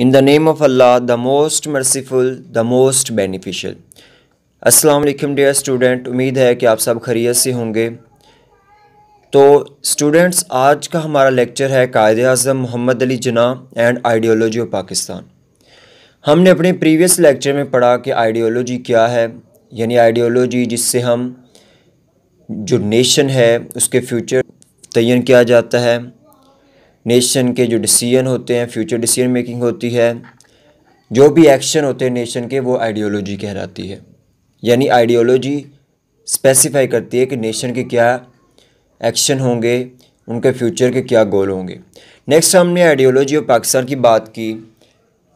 In the name of Allah the most merciful the most beneficial अस्सलाम वालेकुम dear student उम्मीद है कि आप सब खरीत से होंगे तो स्टूडेंट्स आज का हमारा लेक्चर है कायद अजम मोहम्मद अली जना एंड आइडियोलॉजी ऑफ पाकिस्तान हमने अपने प्रीवियस लेक्चर में पढ़ा कि आइडियोलॉजी क्या है यानी आइडियोलॉजी जिससे हम जो नेशन है उसके फ्यूचर तयन किया जाता है नेशन के जो डिसीजन होते हैं फ्यूचर डिसीजन मेकिंग होती है जो भी एक्शन होते हैं नेशन के वो आइडियोलॉजी कहलाती है यानी आइडियोलॉजी स्पेसिफाई करती है कि नेशन के क्या एक्शन होंगे उनके फ्यूचर के क्या गोल होंगे नेक्स्ट हमने आइडियोलॉजी ऑफ पाकिस्तान की बात की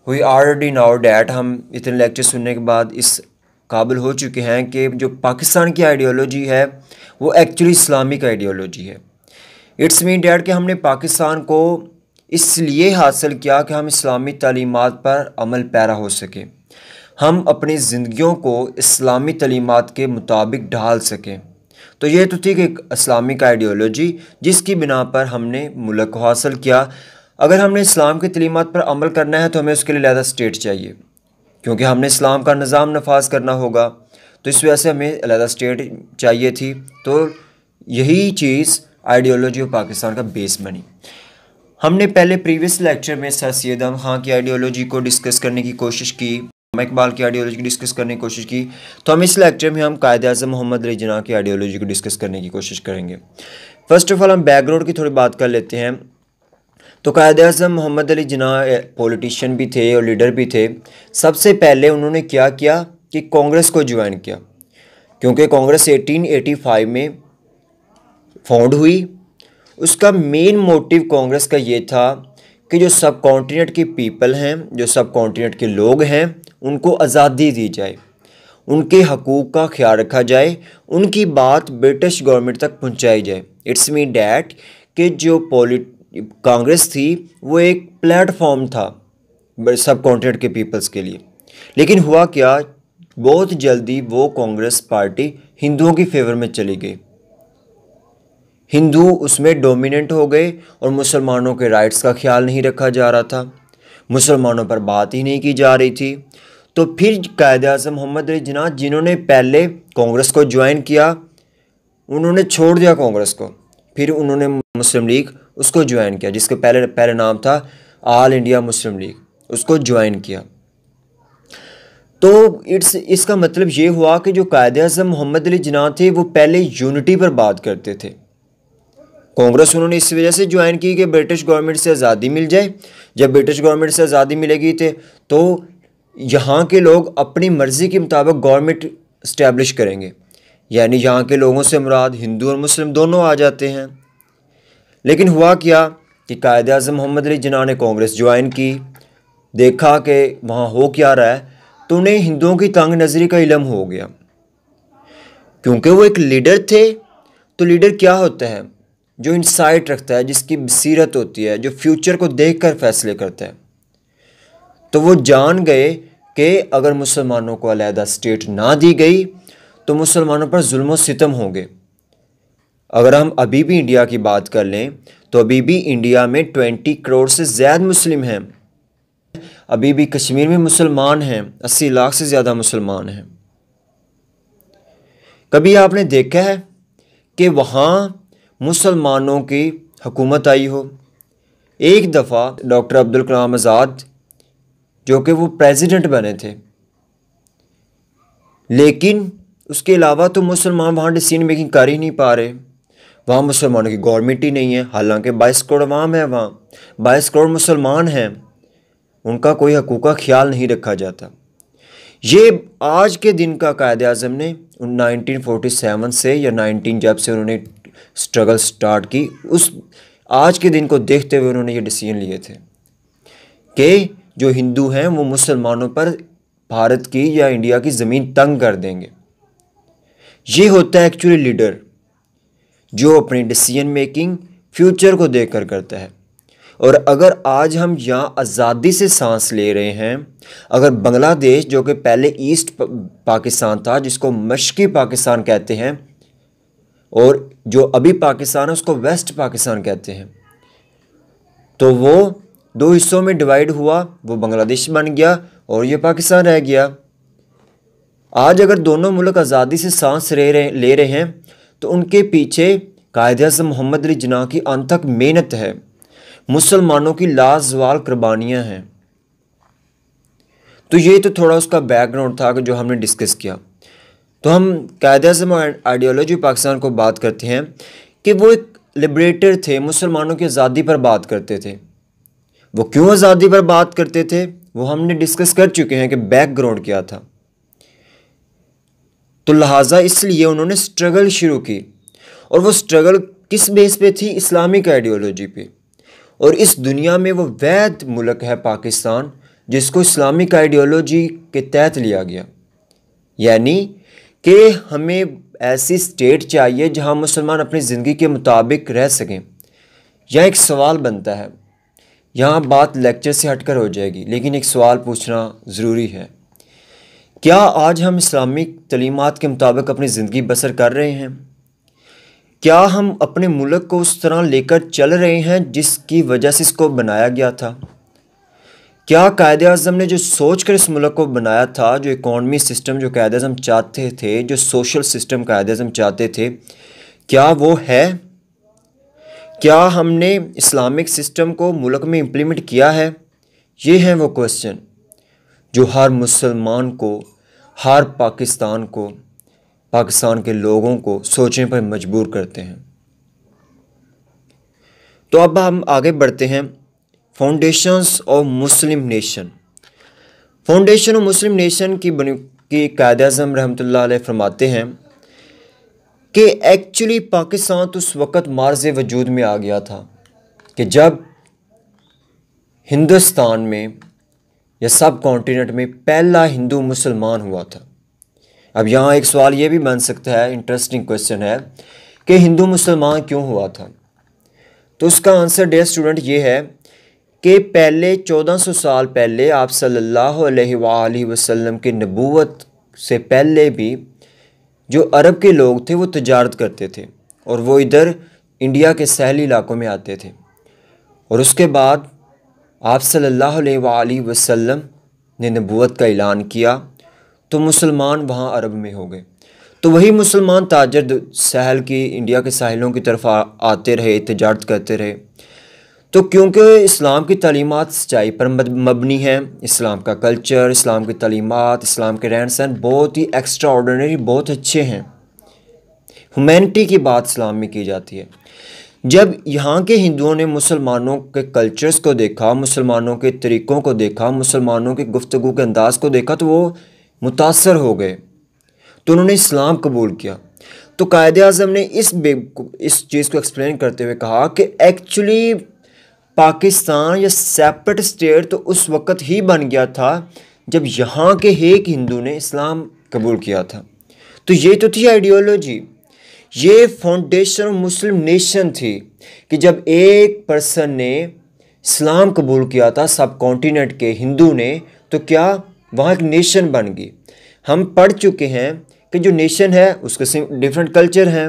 हुई आर डी नाउ डैट हम इतने लेक्चर सुनने के बाद इस काबिल हो चुके हैं कि जो पाकिस्तान की आइडियोलॉजी है वो एक्चुअली इस्लामिक आइडियोलॉजी है इट्स मीन डैट कि हमने पाकिस्तान को इसलिए हासिल किया कि हम इस्लामी तलीमत पर अमल पैरा हो सके हम अपनी ज़िंदगियों को इस्लामी तलीमत के मुताबिक ढाल सकें तो ये तो थी कि एक इस्लामिक आइडियोलॉजी जिसकी बिना पर हमने मुल्क को हासिल किया अगर हमने इस्लाम की तलीमत पर अमल करना है तो हमें उसके लिए लहदा स्टेट चाहिए क्योंकि हमने इस्लाम का निज़ाम नफाज करना होगा तो इस वजह से हमें अलहदा स्टेट चाहिए थी तो यही चीज़ आइडियोलॉजी ऑफ पाकिस्तान का बेस बनी हमने पहले प्रीवियस लेक्चर में सर सैद अहम खां की आइडियोलॉजी को डिस्कस करने की कोशिश की इकबाल की आइडियोलॉजी को डिस्कस करने की कोशिश की तो हम इस लेक्चर में हम कायद अजम मोहम्मद अली जना की आइडियोलॉजी को डिस्कस करने की कोशिश करेंगे फर्स्ट ऑफ ऑल हम बैकग्राउंड की थोड़ी बात कर लेते हैं तो कायद अजम मोहम्मद अली जना पॉलिटिशियन भी थे और लीडर भी थे सबसे पहले उन्होंने क्या किया कि कांग्रेस को ज्वाइन किया क्योंकि कांग्रेस 1885 में फाउंड हुई उसका मेन मोटिव कांग्रेस का ये था कि जो सब कॉन्टीनेंट के पीपल हैं जो सब कॉन्टीनेंट के लोग हैं उनको आज़ादी दी जाए उनके हकूक़ का ख्याल रखा जाए उनकी बात ब्रिटिश गवर्नमेंट तक पहुंचाई जाए इट्स मी डैट कि जो पॉलिट कांग्रेस थी वो एक प्लेटफॉर्म था सब कॉन्टीनेंट के पीपल्स के लिए लेकिन हुआ क्या बहुत जल्दी वो कांग्रेस पार्टी हिंदुओं की फेवर में चली गई हिंदू उसमें डोमिनेंट हो गए और मुसलमानों के राइट्स का ख्याल नहीं रखा जा रहा था मुसलमानों पर बात ही नहीं की जा रही थी तो फिर कायद अजम मोहम्मद अली जिना जिन्होंने पहले कांग्रेस को ज्वाइन किया उन्होंने छोड़ दिया कांग्रेस को फिर उन्होंने मुस्लिम लीग उसको ज्वाइन किया जिसका पहले पहले नाम था ऑल इंडिया मुस्लिम लीग उसको ज्वाइन किया तो इट्स इसका मतलब ये हुआ कि जो कायद अजम मोहम्मद अली जना थे वो पहले यूनिटी पर बात करते थे कांग्रेस उन्होंने इस वजह से ज्वाइन की कि ब्रिटिश गवर्नमेंट से आज़ादी मिल जाए जब ब्रिटिश गवर्नमेंट से आज़ादी मिलेगी थे तो यहाँ के लोग अपनी मर्ज़ी के मुताबिक गवर्नमेंट इस्टेब्लिश करेंगे यानी यहाँ के लोगों से मुराद हिंदू और मुस्लिम दोनों आ जाते हैं लेकिन हुआ क्या कि कायद अजम मोहम्मद अली जना ने कांग्रेस ज्वाइन की देखा कि वहाँ हो क्या रहा है तो उन्हें हिंदुओं की तंग नज़री का इलम हो गया क्योंकि वो एक लीडर थे तो लीडर क्या होता है जो इंसाइट रखता है जिसकी बसीरत होती है जो फ्यूचर को देख कर फैसले करता है तो वो जान गए कि अगर मुसलमानों को अलहदा स्टेट ना दी गई तो मुसलमानों पर जुल्म सितम होंगे अगर हम अभी भी इंडिया की बात कर लें तो अभी भी इंडिया में ट्वेंटी करोड़ से ज़्यादा मुस्लिम हैं अभी भी कश्मीर में मुसलमान हैं अस्सी लाख से ज़्यादा मुसलमान हैं कभी आपने देखा है कि वहाँ मुसलमानों की हुकूमत आई हो एक दफ़ा डॉक्टर अब्दुल कलाम आज़ाद जो कि वो प्रेसिडेंट बने थे लेकिन उसके अलावा तो मुसलमान वहाँ डिसीजन मेकिंग कर ही नहीं पा रहे वहाँ मुसलमानों की गवर्नमेंट ही नहीं है हालांकि बाईस करोड़ अवाम है वहाँ बाईस करोड़ मुसलमान हैं उनका कोई हकूक़ का ख्याल नहीं रखा जाता ये आज के दिन का कायद अजम ने नाइनटीन फोटी सेवन से या नाइनटीन जब से उन्होंने स्ट्रगल स्टार्ट की उस आज के दिन को देखते हुए उन्होंने ये डिसीजन लिए थे कि जो हिंदू हैं वो मुसलमानों पर भारत की या इंडिया की ज़मीन तंग कर देंगे ये होता है एक्चुअली लीडर जो अपनी डिसीजन मेकिंग फ्यूचर को देख कर करता है और अगर आज हम यहाँ आज़ादी से सांस ले रहे हैं अगर बांग्लादेश जो कि पहले ईस्ट पाकिस्तान था जिसको मशक़ी पाकिस्तान कहते हैं और जो अभी पाकिस्तान है उसको वेस्ट पाकिस्तान कहते हैं तो वो दो हिस्सों में डिवाइड हुआ वो बांग्लादेश बन गया और ये पाकिस्तान रह गया आज अगर दोनों मुल्क आज़ादी से सांस ले रहे ले रहे हैं तो उनके पीछे कायद अजम मोहम्मद अली जना की अंतक मेहनत है मुसलमानों की लाजवाल कुर्बानियाँ हैं तो ये तो थोड़ा उसका बैकग्राउंड था कि जो हमने डिस्कस किया तो हम कायद अजम और आइडियोलॉजी पाकिस्तान को बात करते हैं कि वो एक लिबरेटर थे मुसलमानों की आज़ादी पर बात करते थे वो क्यों आज़ादी पर बात करते थे वो हमने डिस्कस कर चुके हैं कि बैकग्राउंड क्या था तो लिहाजा इसलिए उन्होंने स्ट्रगल शुरू की और वो स्ट्रगल किस बेस पे थी इस्लामिक आइडियोलॉजी पे और इस दुनिया में वो वैध मुल्क है पाकिस्तान जिसको इस्लामिक आइडियोलॉजी के तहत लिया गया यानी कि हमें ऐसी स्टेट चाहिए जहां मुसलमान अपनी ज़िंदगी के मुताबिक रह सकें यह एक सवाल बनता है यहाँ बात लेक्चर से हटकर हो जाएगी लेकिन एक सवाल पूछना ज़रूरी है क्या आज हम इस्लामिक तलीमत के मुताबिक अपनी ज़िंदगी बसर कर रहे हैं क्या हम अपने मुल्क को उस तरह लेकर चल रहे हैं जिसकी वजह से इसको बनाया गया था क्या कायद अजम ने जो सोच कर इस मुल्क को बनाया था जो इकॉनमी सिस्टम जो कायद अजम चाहते थे जो सोशल सिस्टम कायद अजम चाहते थे क्या वो है क्या हमने इस्लामिक सिस्टम को मुल्क में इम्प्लीमेंट किया है ये हैं वो क्वेश्चन जो हर मुसलमान को हर पाकिस्तान को पाकिस्तान के लोगों को सोचने पर मजबूर करते हैं तो अब हम आगे बढ़ते हैं foundations of Muslim nation foundation of Muslim nation की बन की कायद अजम रहमत फरमाते हैं कि एक्चुअली पाकिस्तान तो उस वक़्त मार्ज वजूद में आ गया था कि जब हिंदुस्तान में या सब कॉन्टीनेंट में पहला हिंदू मुसलमान हुआ था अब यहाँ एक सवाल ये भी बन सकता है इंटरेस्टिंग क्वेश्चन है कि हिंदू मुसलमान क्यों हुआ था तो उसका आंसर डे स्टूडेंट ये है कि पहले 1400 साल पहले आप सल्लल्लाहु अलैहि वसल्लम की नबूवत से पहले भी जो अरब के लोग थे वो तजारत करते थे और वो इधर इंडिया के सहली इलाकों में आते थे और उसके बाद आप सल्लल्लाहु अलैहि वसल्लम ने नबूवत का ऐलान किया तो मुसलमान वहाँ अरब में हो गए तो वही मुसलमान ताजर सहल की इंडिया के साहिलों की तरफ आते रहे तजारत करते रहे तो क्योंकि इस्लाम की तलीमत सच्चाई पर मबनी है इस्लाम का कल्चर इस्लाम की तलीमत इस्लाम के रहन सहन बहुत ही एक्स्ट्रा ऑर्डनरी बहुत अच्छे हैं ह्यूमैनिटी की बात इस्लाम में की जाती है जब यहाँ के हिंदुओं ने मुसलमानों के कल्चर्स को देखा मुसलमानों के तरीक़ों को देखा मुसलमानों के गुफ्तु के अंदाज़ को देखा तो वो मुतासर हो गए तो उन्होंने इस्लाम कबूल किया तो कायद अजम ने इस इस चीज़ को एक्सप्लेन करते हुए कहा कि एक्चुअली पाकिस्तान या सेपरेट स्टेट तो उस वक़्त ही बन गया था जब यहाँ के एक हिंदू ने इस्लाम कबूल किया था तो ये तो थी आइडियोलॉजी ये फाउंडेशन मुस्लिम नेशन थी कि जब एक पर्सन ने इस्लाम कबूल किया था सब कॉन्टीनेंट के हिंदू ने तो क्या वहाँ एक नेशन बन गई हम पढ़ चुके हैं कि जो नेशन है उसके डिफरेंट कल्चर हैं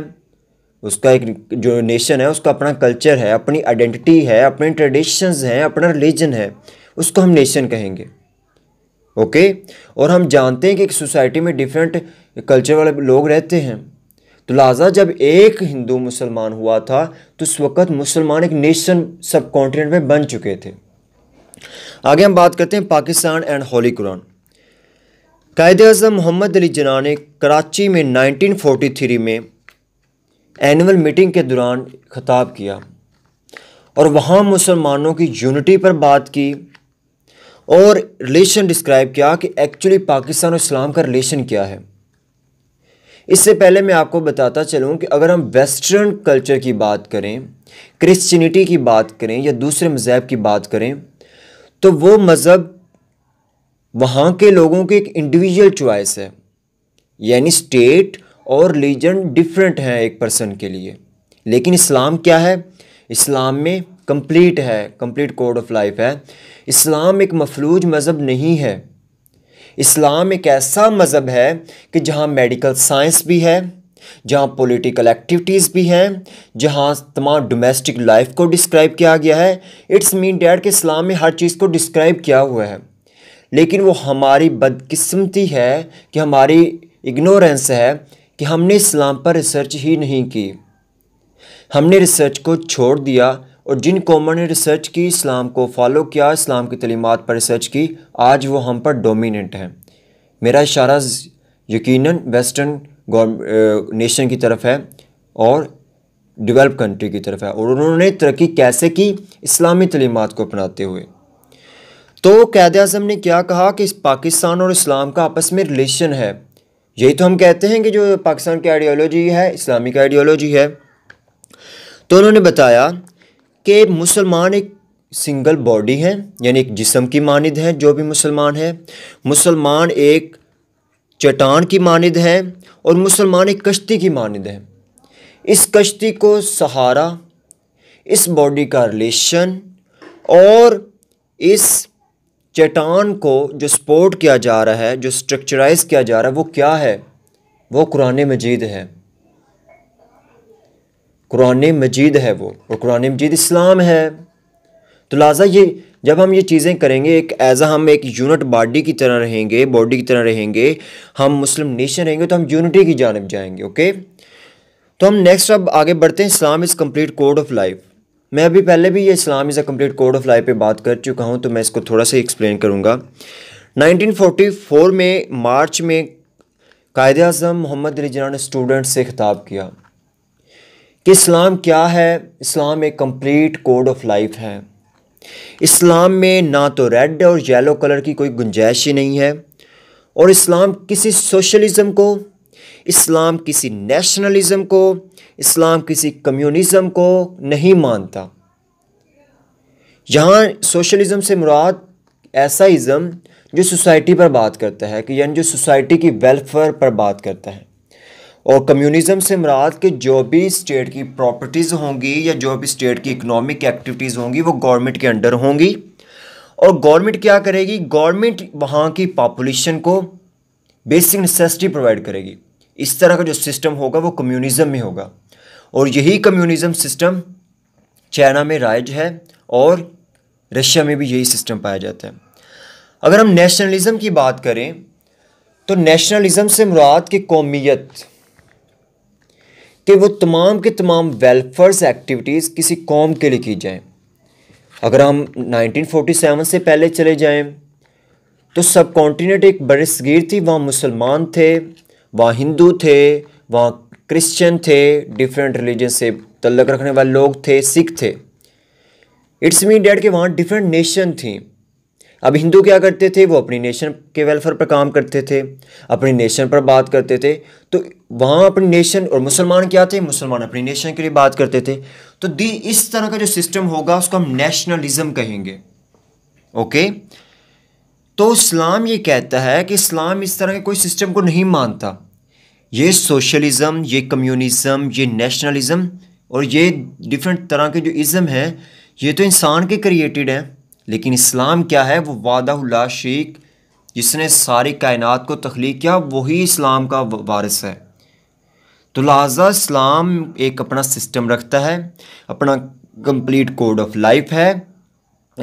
उसका एक जो नेशन है उसका अपना कल्चर है अपनी आइडेंटिटी है अपने ट्रेडिशंस हैं अपना रिलीजन है उसको हम नेशन कहेंगे ओके और हम जानते हैं कि एक सोसाइटी में डिफरेंट कल्चर वाले लोग रहते हैं तो लिहाजा जब एक हिंदू मुसलमान हुआ था तो उस वक़्त मुसलमान एक नेशन सब कॉन्टिनेंट में बन चुके थे आगे हम बात करते हैं Pakistan and holy Quran Quaid Azam Mohammad Ali जना ने कराची में 1943 में एनुअल मीटिंग के दौरान खताब किया और वहाँ मुसलमानों की यूनिटी पर बात की और रिलेशन डिस्क्राइब किया कि एक्चुअली पाकिस्तान और इस्लाम का रिलेशन क्या है इससे पहले मैं आपको बताता चलूँ कि अगर हम वेस्टर्न कल्चर की बात करें क्रिश्चियनिटी की बात करें या दूसरे मज़हब की बात करें तो वो मज़हब वहाँ के लोगों की एक इंडिविजुअल चॉइस है यानी स्टेट और रिलीजन डिफरेंट हैं एक पर्सन के लिए लेकिन इस्लाम क्या है इस्लाम में कंप्लीट है कंप्लीट कोड ऑफ लाइफ है इस्लाम एक मफलूज मज़हब नहीं है इस्लाम एक ऐसा मज़हब है कि जहाँ मेडिकल साइंस भी है जहाँ पॉलिटिकल एक्टिविटीज़ भी हैं जहाँ तमाम डोमेस्टिक लाइफ को डिस्क्राइब किया गया है इट्स मीन डैड कि इस्लाम में हर चीज़ को डिस्क्राइब किया हुआ है लेकिन वो हमारी बदकिस्मती है कि हमारी इग्नोरेंस है कि हमने इस्लाम पर रिसर्च ही नहीं की हमने रिसर्च को छोड़ दिया और जिन कौमों ने रिसर्च की इस्लाम को फॉलो किया इस्लाम की तलीमत पर रिसर्च की आज वो हम पर डोमिनेंट हैं मेरा इशारा यकीन वेस्टर्न नेशन की तरफ है और डेवलप कंट्री की तरफ है और उन्होंने तरक्की कैसे की इस्लामी तलीमत को अपनाते हुए तो कैद अजम ने क्या कहा कि पाकिस्तान और इस्लाम का आपस में रिलेशन है यही तो हम कहते हैं कि जो पाकिस्तान की आइडियोलॉजी है इस्लामिक आइडियोलॉजी है तो उन्होंने बताया कि मुसलमान एक सिंगल बॉडी हैं यानी एक जिसम की मानद हैं जो भी मुसलमान है मुसलमान एक चट्टान की मानद हैं और मुसलमान एक कश्ती की मानद हैं इस कश्ती को सहारा इस बॉडी का रिलेशन और इस चट्टान को जो सपोर्ट किया जा रहा है जो स्ट्रक्चराइज किया जा रहा है वो क्या है वो कुरान मजीद है कुरान मजीद है वो और कुरान मजीद इस्लाम है तो लिहाजा ये जब हम ये चीज़ें करेंगे एक एज हम एक यूनिट बॉडी की तरह रहेंगे बॉडी की तरह रहेंगे हम मुस्लिम नेशन रहेंगे तो हम यूनिटी की जानब जाएंगे ओके तो हम नेक्स्ट अब आगे बढ़ते हैं Islam is complete code of life मैं अभी पहले भी ये Islam is a complete code of life पे बात कर चुका हूँ तो मैं इसको थोड़ा सा एक्सप्लेन करूँगा 1944 में मार्च में कायद अजम मोहम्मद अली जना ने स्टूडेंट से खिताब किया कि इस्लाम क्या है इस्लाम एक कम्प्लीट कोड ऑफ लाइफ है इस्लाम में ना तो रेड और येलो कलर की कोई गुंजाइश ही नहीं है और इस्लाम किसी सोशलिज़म को इस्लाम किसी नेशनलिज़म को इस्लाम किसी कम्युनिज्म को नहीं मानता यहाँ सोशलिज़म से मुराद ऐसा इज़म जो सोसाइटी पर बात करता है कि यानी जो सोसाइटी की वेलफेयर पर बात करता है और कम्युनिज्म से मुराद के जो भी स्टेट की प्रॉपर्टीज़ होंगी या जो भी स्टेट की इकोनॉमिक एक्टिविटीज़ होंगी वो गवर्नमेंट के अंडर होंगी और गवर्नमेंट क्या करेगी गवर्नमेंट वहाँ की पॉपुलेशन को बेसिक नेसेसिटी प्रोवाइड करेगी इस तरह का जो सिस्टम होगा वो कम्युनिज्म में होगा और यही कम्युनिज्म सिस्टम चाइना में राइज है और रशिया में भी यही सिस्टम पाया जाता है अगर हम नेशनलिज़म की बात करें तो नेशनलिज्म से मुराद की कौमियत कि वो तमाम के तमाम वेलफेयर्स एक्टिविटीज़ किसी कौम के लिए की जाएं अगर हम 1947 से पहले चले जाएं तो सब कॉन्टीनेंट एक बड़े सगीर थी वहाँ मुसलमान थे वहाँ हिंदू थे वहाँ क्रिश्चियन थे डिफरेंट रिलीजन से तल्लक रखने वाले लोग थे सिख थे इट्स मीन डेड कि वहाँ डिफरेंट नेशन थी अब हिंदू क्या करते थे वो अपनी नेशन के वेलफेयर पर काम करते थे अपनी नेशन पर बात करते थे तो वहाँ अपनी नेशन और मुसलमान क्या थे मुसलमान अपनी नेशन के लिए बात करते थे तो दी इस तरह का जो सिस्टम होगा उसको हम नेशनलिज्म कहेंगे ओके तो इस्लाम ये कहता है कि इस्लाम इस तरह के कोई सिस्टम को नहीं मानता ये सोशलिज़म ये कम्युनिज़म ये नेशनलिज़म और ये डिफरेंट तरह के जो इज़म हैं ये तो इंसान के क्रिएटेड हैं लेकिन इस्लाम क्या है वो वादा शेख जिसने सारी कायनात को तख्लीक किया वही इस्लाम का वारिस है तो लिहाजा इस्लाम एक अपना सिस्टम रखता है अपना कंप्लीट कोड ऑफ लाइफ है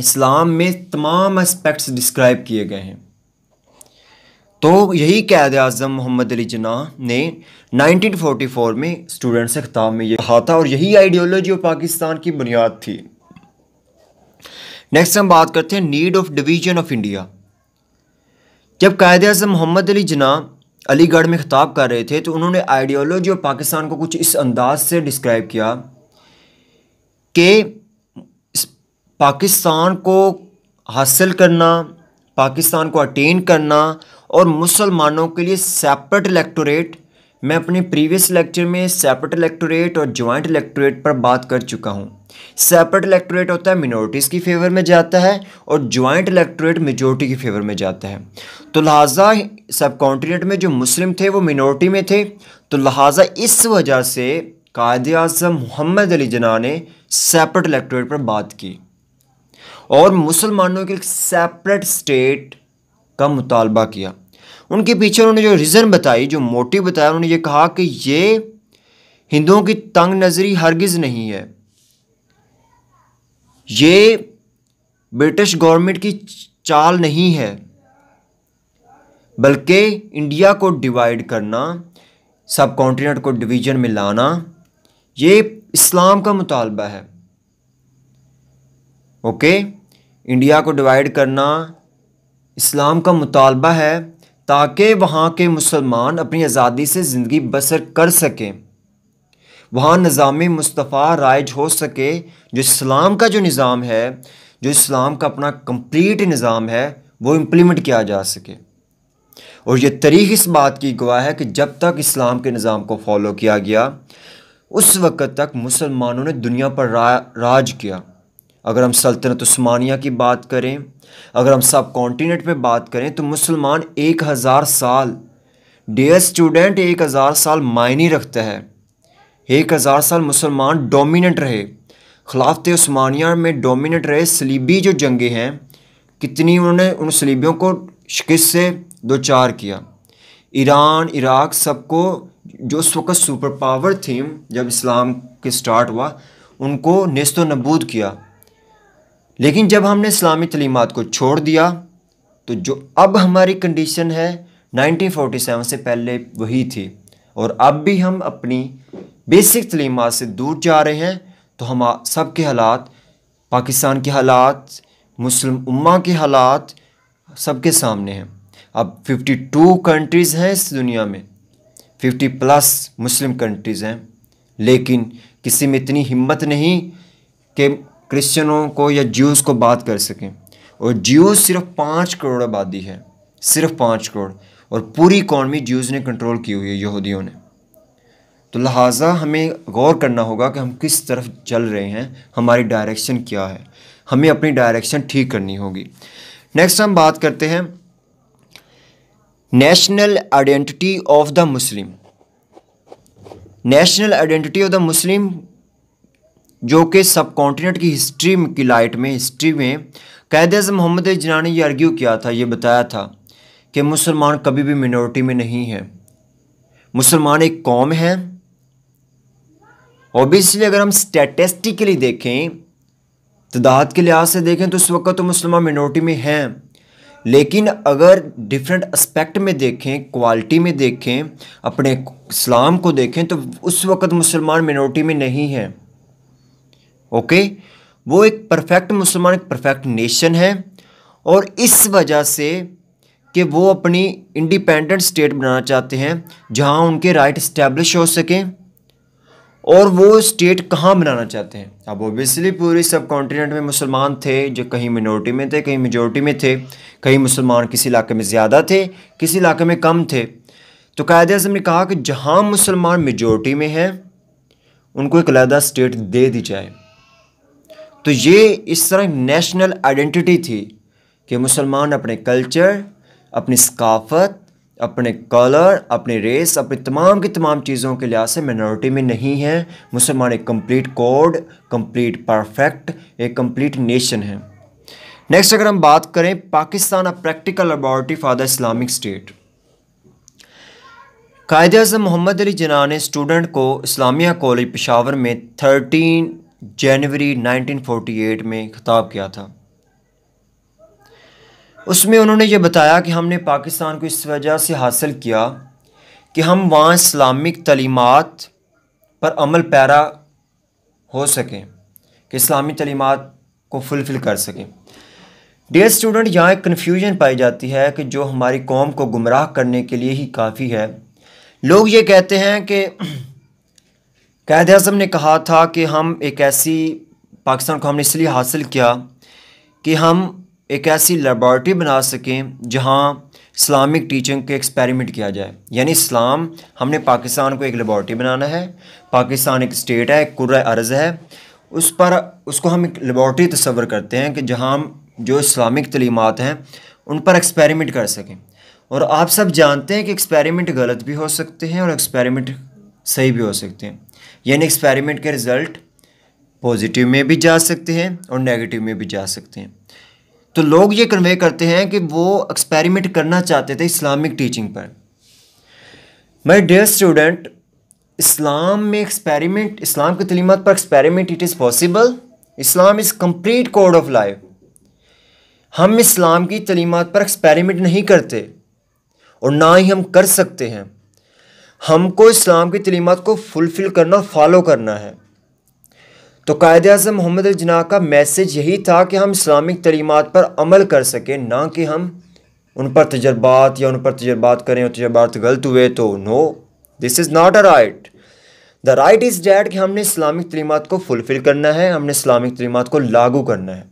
इस्लाम में तमाम एस्पेक्ट्स डिस्क्राइब किए गए हैं तो यही कैद अजम मोहम्मद अली जना ने 1944 में स्टूडेंट्स खिताब में ये कहा था और यही आइडियोलॉजी और पाकिस्तान की बुनियाद थी नेक्स्ट हम बात करते हैं need of division of India जब कायद अजम मोहम्मद अली जना अलीगढ़ में खिताब कर रहे थे तो उन्होंने आइडियोलॉजी और पाकिस्तान को कुछ इस अंदाज से डिस्क्राइब किया कि पाकिस्तान को हासिल करना पाकिस्तान को अटेन करना और मुसलमानों के लिए सेपरेट इलेक्टोरेट मैं अपने प्रीवियस लेक्चर में सेपरेट इलेक्टोरेट और ज्वाइंट इलेक्टोरेट पर बात कर चुका हूँ सेपरेट इलेक्टोरेट होता है मिनोरिटीज़ की फेवर में जाता है और ज्वाइंट इलेक्टोरेट मेजोरिटी की फेवर में जाता है तो लिहाजा सब कॉन्टीनेंट में जो मुस्लिम थे वो मिनोरिटी में थे तो लिहाजा इस वजह से कायद अजम मोहम्मद अली जना ने सेपरेट इलेक्टोरेट पर बात की और मुसलमानों के सेपरेट स्टेट का मुतालबा किया उनके पीछे उन्होंने जो रीज़न बताई जो मोटिव बताया उन्होंने ये कहा कि ये हिंदुओं की तंग नज़री हरगिज़ नहीं है ये ब्रिटिश गवर्नमेंट की चाल नहीं है बल्कि इंडिया को डिवाइड करना सब कॉन्टीनेंट को डिवीजन में लाना ये इस्लाम का मुतालबा है ओके इंडिया को डिवाइड करना इस्लाम का मुतालबा है ताकि वहाँ के मुसलमान अपनी आज़ादी से ज़िंदगी बसर कर सकें वहाँ निज़ाम मुस्तफ़ा राइज हो सके जो इस्लाम का जो निज़ाम है जो इस्लाम का अपना कंप्लीट निज़ाम है वो इम्प्लीमेंट किया जा सके और ये तारीख इस बात की गवाह है कि जब तक इस्लाम के निज़ाम को फॉलो किया गया उस वक़्त तक मुसलमानों ने दुनिया पर रा, राज किया अगर हम सल्तनत स्मानिया की बात करें अगर हम सब कॉन्टीनेंट पर बात करें तो मुसलमान एक हज़ार साल डेयर स्टूडेंट एक हज़ार साल मायने रखता है एक हज़ार साल मुसलमान डोमिनेंट रहे खिलाफत स्मानिया में डोमिनेंट रहे सलीबी जो जंगे हैं कितनी उन्होंने उन सलीबियों को शिक्ष से दो चार किया ईरान इराक सबको जो उस वक्त सुपर पावर थी जब इस्लाम के स्टार्ट हुआ उनको नस्त नबूद किया लेकिन जब हमने इस्लामी तलीमत को छोड़ दिया तो जो अब हमारी कंडीशन है 1947 से पहले वही थी और अब भी हम अपनी बेसिक तलीमत से दूर जा रहे हैं तो हम सब के हालात पाकिस्तान के हालात मुस्लिम उम्मा के हालात सबके सामने हैं अब 52 कंट्रीज़ हैं इस दुनिया में 50 प्लस मुस्लिम कंट्रीज़ हैं लेकिन किसी में इतनी हिम्मत नहीं कि क्रिश्चियनों को या ज्यूस को बात कर सकें और ज्यूस सिर्फ पाँच करोड़ आबादी है सिर्फ पाँच करोड़ और पूरी इकॉनमी ज्यूज़ ने कंट्रोल की हुई है यहूदियों ने तो लिहाजा हमें गौर करना होगा कि हम किस तरफ चल रहे हैं हमारी डायरेक्शन क्या है हमें अपनी डायरेक्शन ठीक करनी होगी नेक्स्ट हम बात करते हैं national identity of the Muslim national identity of the Muslim जो कि सब कॉन्टीनेंट की हिस्ट्री की लाइट में हिस्ट्री में कैद अजम मोहम्मद जना ने यह आर्ग्यू किया था ये बताया था कि मुसलमान कभी भी मिनोरिटी में नहीं है मुसलमान एक कौम है ओबियसली अगर हम स्टेटिस्टिकली देखें तदाद के लिहाज से देखें तो उस वक्त तो मुसलमान मिनोरिटी में हैं लेकिन अगर डिफरेंट एस्पेक्ट में देखें क्वालिटी में देखें अपने इस्लाम को देखें तो उस वक्त मुसलमान मिनोरिटी में नहीं हैं ओके वो एक परफेक्ट मुसलमान एक परफेक्ट नेशन है और इस वजह से कि वो अपनी इंडिपेंडेंट स्टेट बनाना चाहते हैं जहां उनके राइट इस्टेब्लिश हो सकें और वो स्टेट कहाँ बनाना चाहते हैं अब ओबियसली पूरे सब कॉन्टीनेंट में मुसलमान थे जो कहीं मिनोरिटी में थे कहीं मेजोरिटी में थे कहीं मुसलमान किसी इलाके में ज़्यादा थे किसी इलाके में कम थे तो कायद अजम ने कहा कि जहाँ मुसलमान मेजोरिटी में हैं उनको एक अलहदा स्टेट दे दी जाए तो ये इस तरह नेशनल आइडेंटिटी थी कि मुसलमान अपने कल्चर अपनी सकाफत अपने कलर अपने रेस अपनी तमाम की तमाम चीज़ों के लिहाज से माइनॉरिटी में नहीं है मुसलमान एक कंप्लीट कोड कंप्लीट परफेक्ट एक कंप्लीट नेशन है नेक्स्ट अगर हम बात करें Pakistan a practical laboratory for the Islamic state Quaid Azam Mohammad Ali जना ने स्टूडेंट को इस्लामिया कॉलेज पेशावर में थर्टीन जनवरी 1948 में खिताब किया था उसमें उन्होंने ये बताया कि हमने पाकिस्तान को इस वजह से हासिल किया कि हम वहाँ इस्लामिक तलीमत पर अमल पैरा हो सकें कि इस्लामी तलीमत को फुलफ़िल कर सकें डियर स्टूडेंट यहाँ एक कन्फ्यूजन पाई जाती है कि जो हमारी कौम को गुमराह करने के लिए ही काफ़ी है लोग ये कहते हैं कि कैद अजम ने कहा था कि हम एक ऐसी पाकिस्तान को हमने इसलिए हासिल किया कि हम एक ऐसी लेबॉर्ट्री बना सकें जहां इस्लामिक टीचिंग के एक्सपेरिमेंट किया जाए यानी इस्लाम हमने पाकिस्तान को एक लेबॉर्ट्री बनाना है पाकिस्तान एक स्टेट है एक क़ुर अर्ज़ है उस पर उसको हम एक लेबॉर्ट्री तस्वर करते हैं कि जहाँ जो इस्लामिक तलीमत हैं उन पर एक्सपेरिमेंट कर सकें और आप सब जानते हैं कि एक्सपेरिमेंट गलत भी हो सकते हैं और एक्सपेरिमेंट सही भी हो सकते हैं यानी एक्सपेरिमेंट के रिज़ल्ट पॉजिटिव में भी जा सकते हैं और नेगेटिव में भी जा सकते हैं तो लोग ये कन्वे करते हैं कि वो एक्सपेरिमेंट करना चाहते थे इस्लामिक टीचिंग पर माय डियर स्टूडेंट इस्लाम में एक्सपेरिमेंट इस्लाम की तलीमत पर experiment it is possible Islam is complete code of life हम इस्लाम की तलीमत पर एक्सपेरिमेंट नहीं करते और ना ही हम कर सकते हैं हमको इस्लाम की तलीमत को फुलफ़िल करना फॉलो करना है तो कायद अजम मोहम्मद जना का मैसेज यही था कि हम इस्लामिक तलीमत पर अमल कर सकें ना कि हम उन पर तजर्बात या उन पर तजर्बात करें और तजर्बात गलत हुए तो no this is not a right the right is that कि हमने इस्लामिक तलीमत को फुलफ़िल करना है हमने इस्लामिक तलीमत को लागू करना है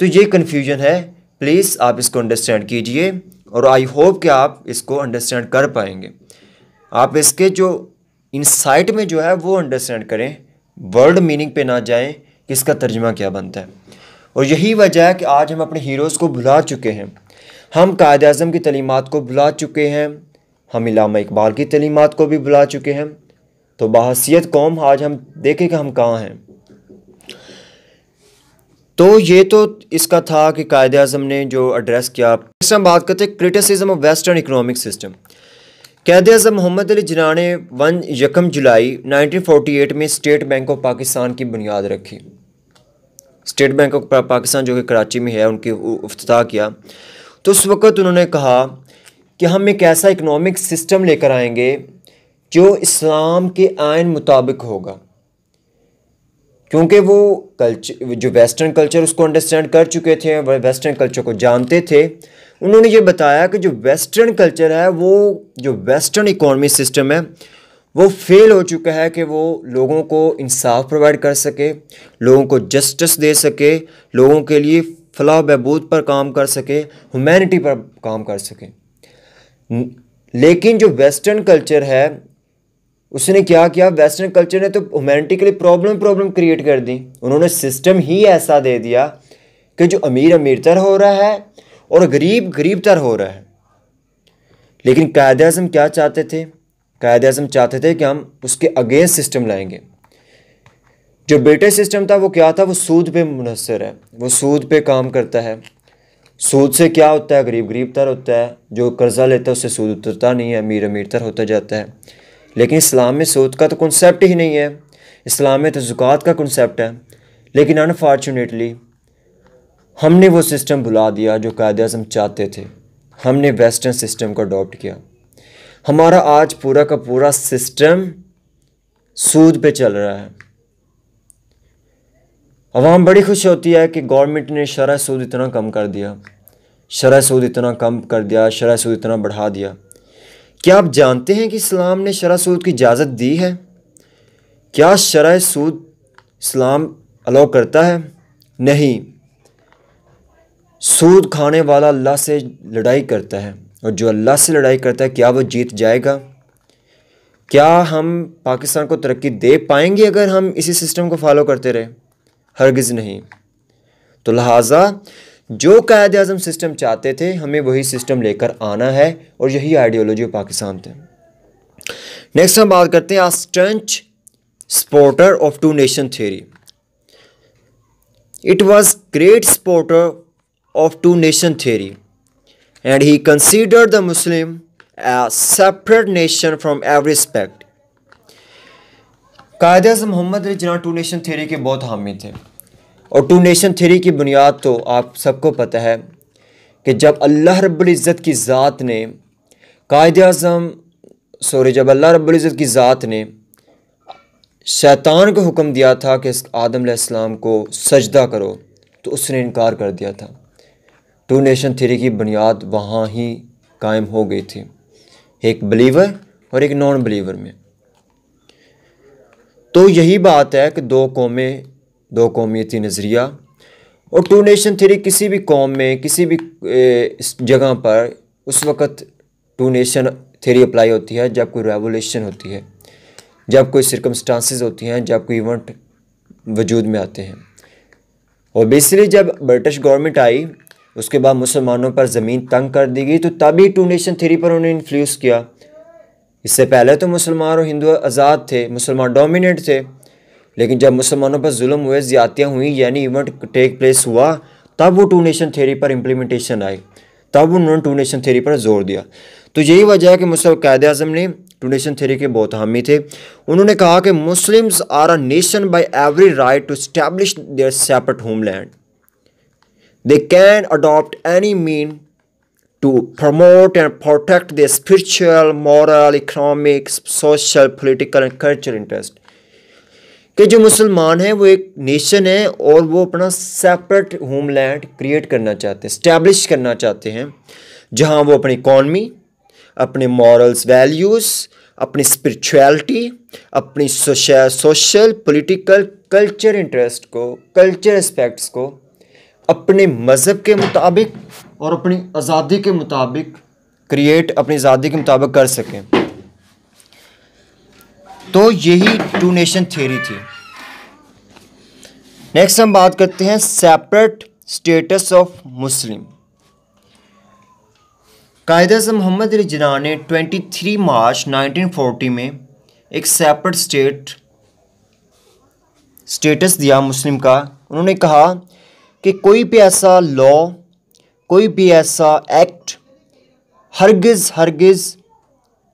तो ये कन्फ्यूजन है प्लीज़ आप इसको अंडरस्टैंड कीजिए और आई होप कि आप इसको अंडरस्टैंड कर पाएंगे आप इसके जो इनसाइट में जो है वो अंडरस्टैंड करें वर्ड मीनिंग पे ना जाएं कि इसका तर्जमा क्या बनता है और यही वजह है कि आज हम अपने हीरोज़ को भुला चुके हैं हम कायद अजम की तलीमत को भुला चुके हैं हम इलामा इकबाल की तलीमत को भी भुला चुके हैं तो बहसीत कौम आज हम देखें कि हम कहाँ हैं तो ये तो इसका था कि कायद अजम ने जो एड्रेस किया हम बात करते हैं criticism of western economic system Quaid Azam Mohammad Ali जना ने वन यकम जुलाई 1948 में स्टेट बैंक ऑफ पाकिस्तान की बुनियाद रखी स्टेट बैंक ऑफ पाकिस्तान जो कि कराची में है उनकी अफ्ताह किया तो उस वक़्त उन्होंने कहा कि हम एक ऐसा इकनॉमिक सिस्टम लेकर आएंगे जो इस्लाम के आयन मुताबिक होगा क्योंकि वो कल्चर जो वेस्टर्न कल्चर उसको अंडरस्टैंड कर चुके थे वेस्टर्न कल्चर को जानते थे उन्होंने ये बताया कि जो वेस्टर्न कल्चर है वो जो वेस्टर्न इकोनॉमी सिस्टम है वो फेल हो चुका है कि वो लोगों को इंसाफ प्रोवाइड कर सके लोगों को जस्टिस दे सके लोगों के लिए फलाह बहबूद पर काम कर सके ह्यूमैनिटी पर काम कर सके लेकिन जो वेस्टर्न कल्चर है उसने क्या किया वेस्टर्न कल्चर ने तो ह्यूमैनिटी के लिए प्रॉब्लम प्रॉब्लम क्रिएट कर दी उन्होंने सिस्टम ही ऐसा दे दिया कि जो अमीर अमीर तर हो रहा है और गरीब गरीब तर हो रहा है लेकिन कायद अजम क्या चाहते थे कायद अजम चाहते थे कि हम उसके अगेंस्ट सिस्टम लाएंगे जो बेटे सिस्टम था वो क्या था वो सूद पे मुनसर है वो सूद पे काम करता है सूद से क्या होता है गरीब गरीब तर होता है जो कर्ज़ा लेता है उससे सूद उतरता नहीं है अमीर अमीर तर होता जाता है लेकिन इस्लाम में सूद का तो कॉन्सेप्ट ही नहीं है इस्लाम में तो ज़ुकात का कॉन्सेप्ट है लेकिन अनफॉर्चुनेटली हमने वो सिस्टम भुला दिया जो कायद अजम चाहते थे हमने वेस्टर्न सिस्टम को अडोप्ट किया हमारा आज पूरा का पूरा सिस्टम सूद पे चल रहा है अवाम बड़ी खुश होती है कि गवर्नमेंट ने शरा सूद इतना कम कर दिया शरा सूद इतना कम कर दिया शरा सूद इतना बढ़ा दिया क्या आप जानते हैं कि इस्लाम ने शरा सूद की इजाज़त दी है क्या शरा सूद इस्लाम अलाउ करता है नहीं सूद खाने वाला अल्लाह से लड़ाई करता है और जो अल्लाह से लड़ाई करता है क्या वो जीत जाएगा क्या हम पाकिस्तान को तरक्की दे पाएंगे अगर हम इसी सिस्टम को फॉलो करते रहे हरगिज़ नहीं तो लिहाजा जो कायद अजम सिस्टम चाहते थे हमें वही सिस्टम लेकर आना है और यही आइडियोलॉजी पाकिस्तान थे नेक्स्ट हम बात करते हैं a staunch supporter of two nation theory it was great supporter of two nation theory and he considered the Muslim a separate nation from every aspect. Quaid Azam Mohammad Ali जना टू नेशन थ्योरी के बहुत हामी थे और टू नेशन थ्योरी की बुनियाद तो आप सबको पता है कि जब अल्लाह रब्ज़त की ज़ात ने कायद अजम सॉरी जब अल्लाह रब्ज़त की ज़ात ने शैतान को हुक्म दिया था कि इस आदम आदम को सजदा करो तो उसने इनकार कर दिया था टू नेशन थ्री की बुनियाद वहाँ ही कायम हो गई थी एक बिलीवर और एक नॉन बिलीवर में तो यही बात है कि दो कौमें दो कौमियती नज़रिया और टू नेशन थ्री किसी भी कौम में किसी भी जगह पर उस वक़्त टू नेशन थ्री अप्लाई होती है जब कोई रेवोल्यूशन होती है जब कोई सर्कमस्टांसिस होती हैं जब कोई इवेंट वजूद में आते हैं और बेसिकली जब ब्रिटिश गवर्नमेंट आई उसके बाद मुसलमानों पर ज़मीन तंग कर दी गई तो तभी टू नेशन थ्री पर उन्हें इन्फ्लूस किया इससे पहले तो मुसलमान और हिंदू आज़ाद थे मुसलमान डोमिनेट थे लेकिन जब मुसलमानों पर जुल्म हुए ज़्यादतियाँ हुई यानी इवेंट टेक प्लेस हुआ तब वो टू नेशन थेरी पर इम्प्लीमेंटेशन आई तब उन्होंने टू नेशन थेरी पर जोर दिया तो यही वजह है कि मुस्लिम कैद अजम ने टू नेशन थेरी के बहुत हामी थे उन्होंने कहा कि Muslims are a nation by every right to establish their separate homeland They can adopt any mean to promote and protect their spiritual, moral, economic, social, political and cultural interest. कि जो मुसलमान हैं वो एक नेशन है और वो अपना सेपरेट होमलैंड क्रिएट करना चाहते हैं स्टैब्लिश करना चाहते हैं जहां वो अपनी इकॉनमी अपने मॉरल्स वैल्यूज़ अपनी स्पिरिचुअलिटी अपनी सोशल पॉलिटिकल कल्चर इंटरेस्ट को कल्चर एस्पेक्ट्स को अपने मज़हब के मुताबिक और अपनी आज़ादी के मुताबिक क्रिएट अपनी आज़ादी के मुताबिक कर सकें तो यही टू नेशन थ्योरी थी नेक्स्ट हम बात करते हैं सेपरेट स्टेटस ऑफ मुस्लिम कायदा मोहम्मद अली जना ने 23 मार्च 1940 में एक सेपरेट स्टेट स्टेटस दिया मुस्लिम का उन्होंने कहा कि कोई भी ऐसा लॉ कोई भी ऐसा एक्ट हरगिज़ हरगिज़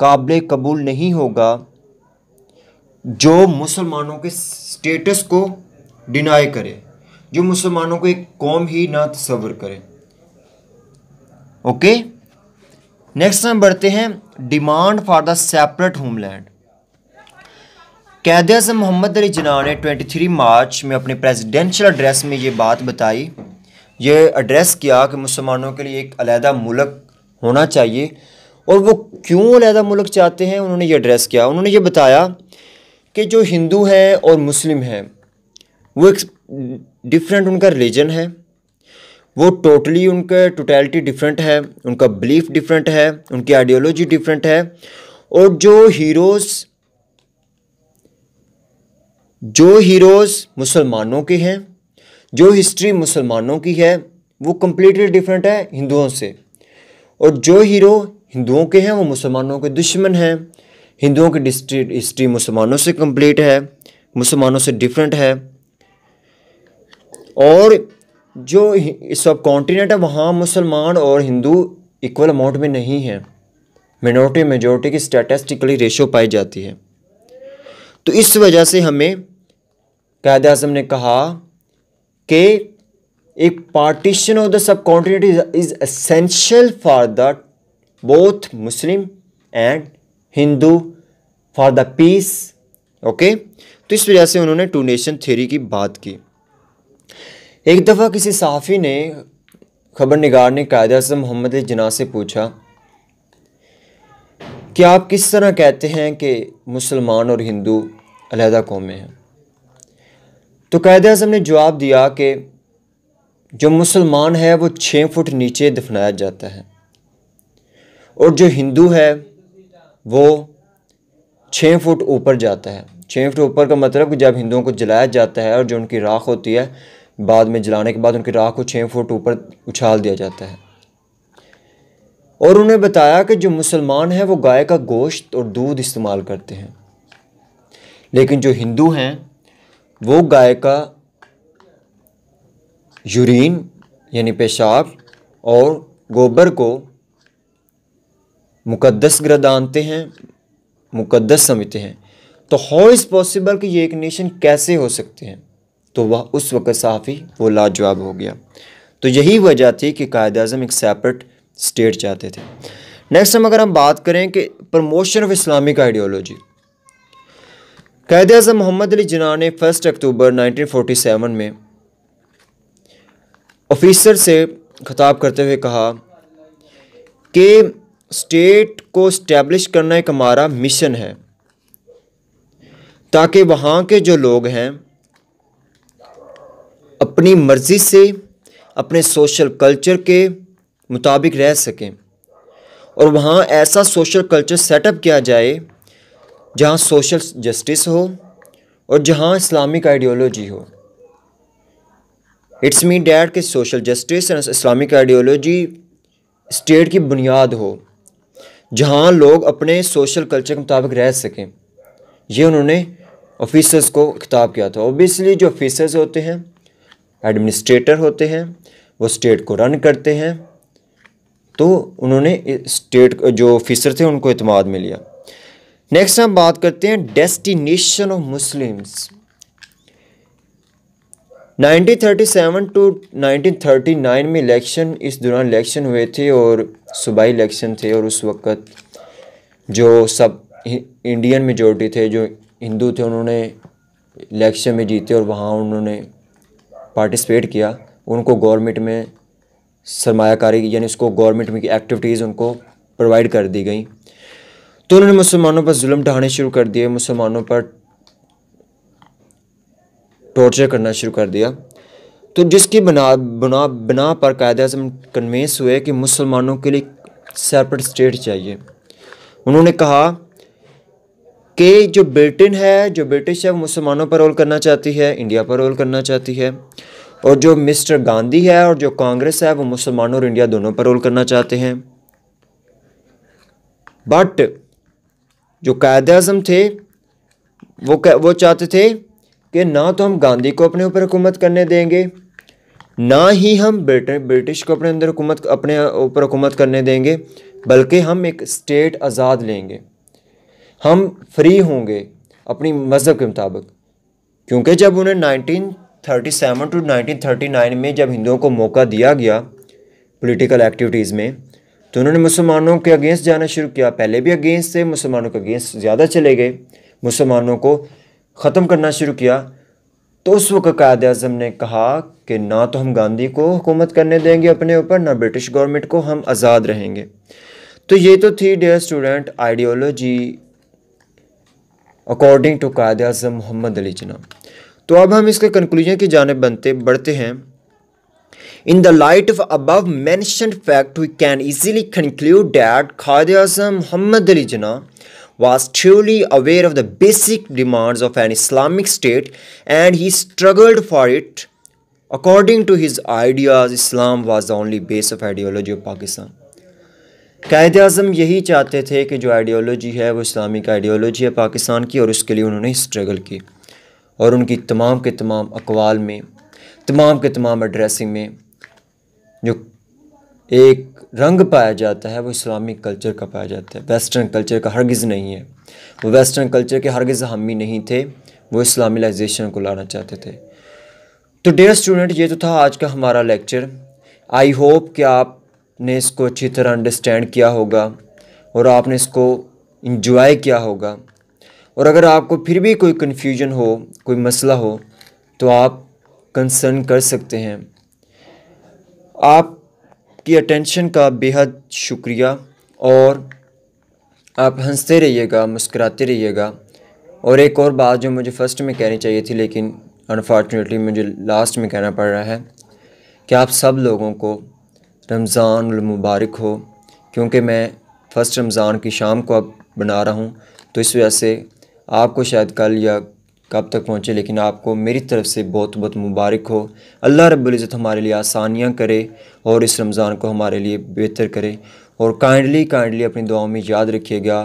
काबिल कबूल नहीं होगा जो मुसलमानों के स्टेटस को डिनाई करे जो मुसलमानों को एक कौम ही ना तस्वर करे ओके नेक्स्ट हम बढ़ते हैं demand for the separate homeland Quaid Azam Mohammad Ali जना ने 23 मार्च में अपने प्रेसिडेंशियल एड्रेस में ये बात बताई ये एड्रेस किया कि मुसलमानों के लिए एक अलहदा मुल्क होना चाहिए और वो क्यों अलहदा मुल्क चाहते हैं उन्होंने ये एड्रेस किया उन्होंने ये बताया कि जो हिंदू हैं और मुस्लिम हैं वो एक डिफरेंट उनका रिलीजन है वो टोटली उनका टोटलिटी डिफरेंट है उनका बिलीफ डिफरेंट है उनकी आइडियोलॉजी डिफरेंट है और जो हीरोज़ जो हीरोज़ मुसलमानों के हैं जो हिस्ट्री मुसलमानों की है वो कम्प्लीटली डिफरेंट है हिंदुओं से और जो हीरो हिंदुओं के हैं वो मुसलमानों के दुश्मन हैं हिंदुओं की हिस्ट्री मुसलमानों से कम्प्लीट है मुसलमानों से डिफरेंट है और जो सब कॉन्टीनेंट है वहाँ मुसलमान और हिंदू इक्वल अमाउंट में नहीं है मिनोरिटी मेजोरिटी की स्टैटिस्टिकली रेशो पाई जाती है तो इस वजह से हमें कायद अजम ने कहा कि एक partition of the subcontinent is essential for the both Muslim and Hindu for the peace okay तो इस वजह से उन्होंने टू नेशन थ्योरी की बात की एक दफ़ा किसी सहाफ़ी ने खबर निगार ने कायद अजम मोहम्मद जना से पूछा कि आप किस तरह कहते हैं कि मुसलमान और हिंदू अलहदा कौमें हैं तो कायद अजम ने जवाब दिया कि जो मुसलमान है वो छः फुट नीचे दफनाया जाता है और जो हिंदू है वो छः फुट ऊपर जाता है छः फुट ऊपर का मतलब कि जब हिंदुओं को जलाया जाता है और जो उनकी राख होती है बाद में जलाने के बाद उनकी राख को छः फुट ऊपर उछाल दिया जाता है और उन्हें बताया कि जो मुसलमान हैं वो गाय का गोश्त और दूध इस्तेमाल करते हैं लेकिन जो हिंदू हैं वो गाय का यूरिन यानी पेशाब और गोबर को मुकद्दस ग्रदानते हैं मुकद्दस समझते हैं तो हाउ इज़ पॉसिबल कि ये एक नेशन कैसे हो सकते हैं तो वह उस वक़्त साफ़ी वो लाजवाब हो गया तो यही वजह थी कि कायद अजम एक सेपरेट स्टेट चाहते थे नेक्स्ट हम अगर हम बात करें कि प्रमोशन ऑफ इस्लामिक आइडियोलॉजी कैद अजम मोहम्मद अली जना ने फर्स्ट अक्टूबर 1947 में ऑफिसर से खताब करते हुए कहा कि स्टेट को इस्टेब्लिश करना एक हमारा मिशन है ताकि वहाँ के जो लोग हैं अपनी मर्ज़ी से अपने सोशल कल्चर के मुताबिक रह सकें और वहाँ ऐसा सोशल कल्चर सेटअप किया जाए जहाँ सोशल जस्टिस हो और जहाँ इस्लामिक आइडियोलॉजी हो इट्स मी डैड कि social justice and Islamic ideology state की बुनियाद हो जहाँ लोग अपने सोशल कल्चर के मुताबिक रह सकें ये उन्होंने ऑफिसर्स को खिताब किया था ओबियसली जो ऑफिसर्स होते हैं एडमिनिस्ट्रेटर होते हैं वो स्टेट को रन करते हैं तो उन्होंने स्टेट जो ऑफिसर थे उनको अतमाद में लिया नेक्स्ट हम बात करते हैं डेस्टिनेशन ऑफ मुस्लिम्स 1937 टू 1939 में इलेक्शन इस दौरान इलेक्शन हुए थे और सूबाई इलेक्शन थे और उस वक्त जो सब इंडियन मेजोरिटी थे जो हिंदू थे उन्होंने इलेक्शन में जीते और वहाँ उन्होंने पार्टिसिपेट किया उनको गवर्नमेंट में सरमाकारी यानी उसको गवर्नमेंट में की एक्टिविटीज़ उनको प्रोवाइड कर दी गई तो उन्होंने मुसलमानों पर जुल्म ढहाने शुरू कर दिए मुसलमानों पर टॉर्चर करना शुरू कर दिया तो जिसकी बना बना बिना पर कायद अजम कन्वेंस हुए कि मुसलमानों के लिए सेपरेट स्टेट चाहिए उन्होंने कहा कि जो ब्रिटेन है जो ब्रिटिश है वो मुसलमानों पर रोल करना चाहती है इंडिया पर रोल करना चाहती है और जो मिस्टर गांधी है और जो कांग्रेस है वो मुसलमानों और इंडिया दोनों पर रोल करना चाहते हैं बट जो कायद अजम थे वो वो चाहते थे कि ना तो हम गांधी को अपने ऊपर हुकूमत करने देंगे ना ही हम ब्रिटिश ब्रिटिश को अपने अंदर हुकूमत अपने ऊपर हुकूमत करने देंगे बल्कि हम एक स्टेट आज़ाद लेंगे हम फ्री होंगे अपनी मज़हब के मुताबिक क्योंकि जब उन्हें 1937 टू 1939 में जब हिंदुओं को मौका दिया गया पॉलिटिकल एक्टिविटीज़ में तो उन्होंने मुसलमानों के अगेंस्ट जाना शुरू किया पहले भी अगेंस्ट थे मुसलमानों के अगेंस्ट ज़्यादा चले गए मुसलमानों को ख़त्म करना शुरू किया तो उस वक्त कायद अजम ने कहा कि ना तो हम गांधी को हुकूमत करने देंगे अपने ऊपर ना ब्रिटिश गवर्नमेंट को हम आज़ाद रहेंगे तो ये तो थी dear student ideology according to Quaid Azam Mohammad Ali जना तो अब हम इसके कंक्लूजन की जानब बनते बढ़ते हैं In the light of above mentioned fact, we can easily conclude that Khadi Azam Muhammad Ali Jinnah was truly aware of the basic demands of an Islamic state and he struggled for it. According to his ideas, Islam was the only base of ideology of Pakistan. कायद अजम यही चाहते थे कि जो ideology है वो Islamic ideology है पाकिस्तान की और उसके लिए उन्होंने स्ट्रगल की और उनकी तमाम के तमाम अकवाल में तमाम के तमाम एड्रेसिंग में जो एक रंग पाया जाता है वो इस्लामिक कल्चर का पाया जाता है वेस्टर्न कल्चर का हरगिज़ नहीं है वो वेस्टर्न कल्चर के हरगिज़ हामी नहीं थे वो इस्लामिलाइजेशन को लाना चाहते थे तो डेयर स्टूडेंट ये तो था आज का हमारा लेक्चर आई होप कि आपने इसको अच्छी तरह अंडरस्टैंड किया होगा और आपने इसको इन्जॉय किया होगा और अगर आपको फिर भी कोई कन्फ्यूजन हो कोई मसला हो तो आप कंसर्न कर सकते हैं आपकी अटेंशन का बेहद शुक्रिया और आप हंसते रहिएगा मुस्कुराते रहिएगा और एक और बात जो मुझे फ़र्स्ट में कहनी चाहिए थी लेकिन अनफॉर्चुनेटली मुझे लास्ट में कहना पड़ रहा है कि आप सब लोगों को रमज़ान मुबारक हो क्योंकि मैं फ़र्स्ट रमज़ान की शाम को अब बना रहा हूँ तो इस वजह से आपको शायद कल या कब तक पहुँचे लेकिन आपको मेरी तरफ से बहुत बहुत मुबारक हो अल्लाह रब्ज़त हमारे लिए आसानियाँ करे और इस रमज़ान को हमारे लिए बेहतर करे और काइंडली काइंडली अपनी दुआओं में याद रखिएगा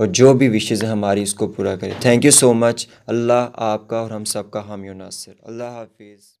और जो भी विशेज़ हैं हमारी उसको पूरा करें thank you so much Allah आपका और हम सब का हामी नासिर अल्लाह हाफिज़